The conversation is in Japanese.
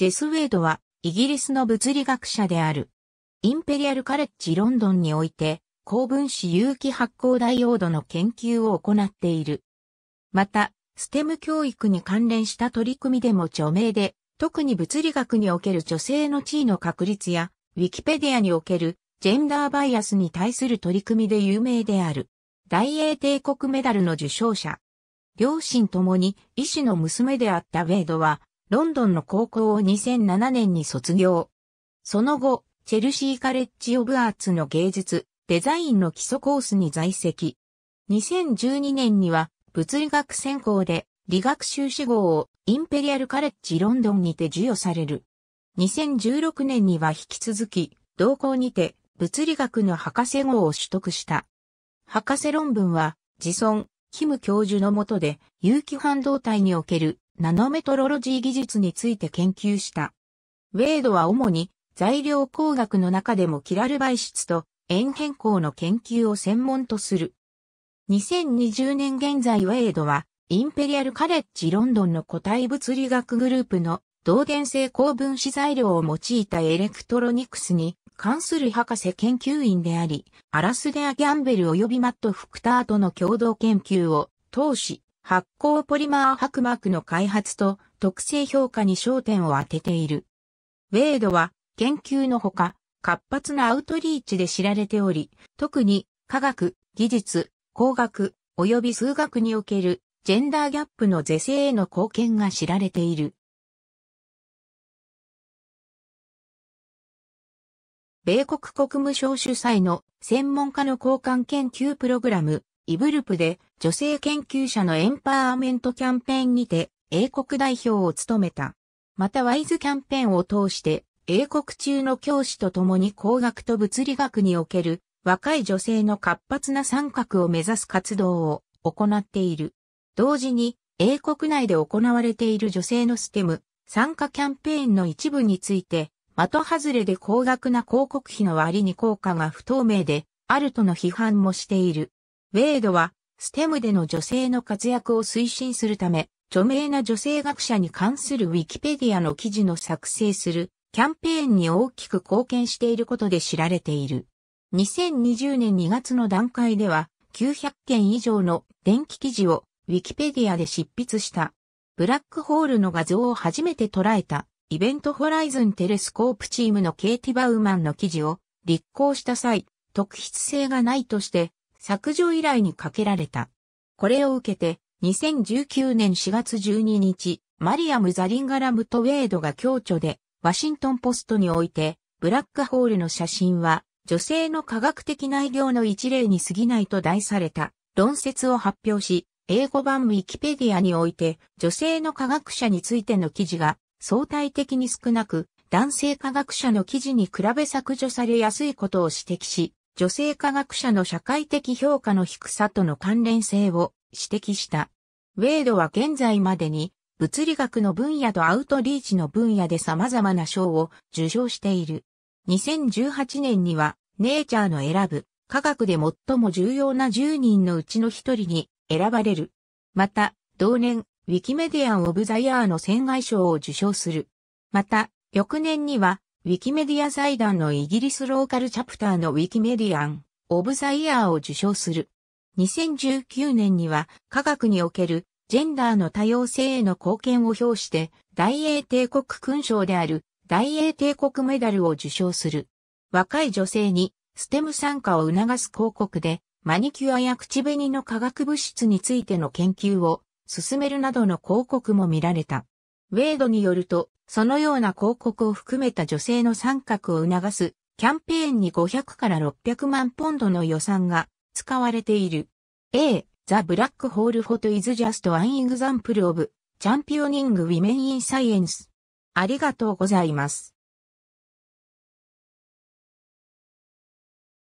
ジェスウェイドは、イギリスの物理学者である。インペリアルカレッジロンドンにおいて、高分子有機発光ダイオードの研究を行っている。また、ステム教育に関連した取り組みでも著名で、特に物理学における女性の地位の確立や、ウィキペディアにおけるジェンダーバイアスに対する取り組みで有名である。大英帝国メダルの受賞者。両親ともに医師の娘であったウェイドは、ロンドンの高校を2007年に卒業。その後、チェルシーカレッジ・オブ・アーツの芸術、デザインの基礎コースに在籍。2012年には物理学専攻で理学修士号をインペリアルカレッジロンドンにて授与される。2016年には引き続き、同校にて物理学の博士号を取得した。博士論文は、自尊、キム教授のもとで、有機半導体におけるナノメトロロジー技術について研究した。ウェイドは主に材料工学の中でもキラル媒質と円変更の研究を専門とする。2020年現在ウェイドはインペリアルカレッジロンドンの固体物理学グループの導電性高分子材料を用いたエレクトロニクスに関する博士研究員であり、アラスデア・ギャンベル及びマット・フクターとの共同研究を、投資、発光ポリマー薄膜の開発と特性評価に焦点を当てている。ウェイドは研究のほか活発なアウトリーチで知られており、特に科学、技術、工学、及び数学におけるジェンダーギャップの是正への貢献が知られている。米国国務省主催の専門家の交換研究プログラムイブルプで女性研究者のエンパワーメントキャンペーンにて英国代表を務めた。またワイズキャンペーンを通して英国中の教師と共に工学と物理学における若い女性の活発な参画を目指す活動を行っている。同時に英国内で行われている女性のステム参加キャンペーンの一部について的外れで高額な広告費の割に効果が不透明であるとの批判もしている。ウェイドは、ステムでの女性の活躍を推進するため、著名な女性学者に関するウィキペディアの記事の作成するキャンペーンに大きく貢献していることで知られている。2020年2月の段階では900件以上の電気記事をウィキペディアで執筆した。ブラックホールの画像を初めて捉えたイベントホライズンテレスコープチームのケイティ・バウマンの記事を立候した際、特筆性がないとして削除依頼にかけられた。これを受けて、2019年4月12日、マリアム・ザリンガラムとウェイドが共著で、ワシントンポストにおいて、ブラックホールの写真は、女性の科学的内業の一例に過ぎないと題された論説を発表し、英語版ウィキペディアにおいて女性の科学者についての記事が相対的に少なく、男性科学者の記事に比べ削除されやすいことを指摘し、女性科学者の社会的評価の低さとの関連性を指摘した。ウェイドは現在までに物理学の分野とアウトリーチの分野で様々な賞を受賞している。2018年にはネイチャーの選ぶ科学で最も重要な10人のうちの1人に選ばれる。また、同年、ウィキメディアン・オブ・ザ・イヤーの船外賞を受賞する。また、翌年には、ウィキメディア財団のイギリスローカルチャプターのウィキメディアン・オブ・ザ・イヤーを受賞する。2019年には科学におけるジェンダーの多様性への貢献を表して大英帝国勲章である大英帝国メダルを受賞する。若い女性にステム参加を促す広告でマニキュアや口紅の化学物質についての研究を進めるなどの広告も見られた。ウェイドによるとそのような広告を含めた女性の参画を促すキャンペーンに500から600万ポンドの予算が使われている。A, The Black Hole Photo is just an example of championing women in science. ありがとうございます。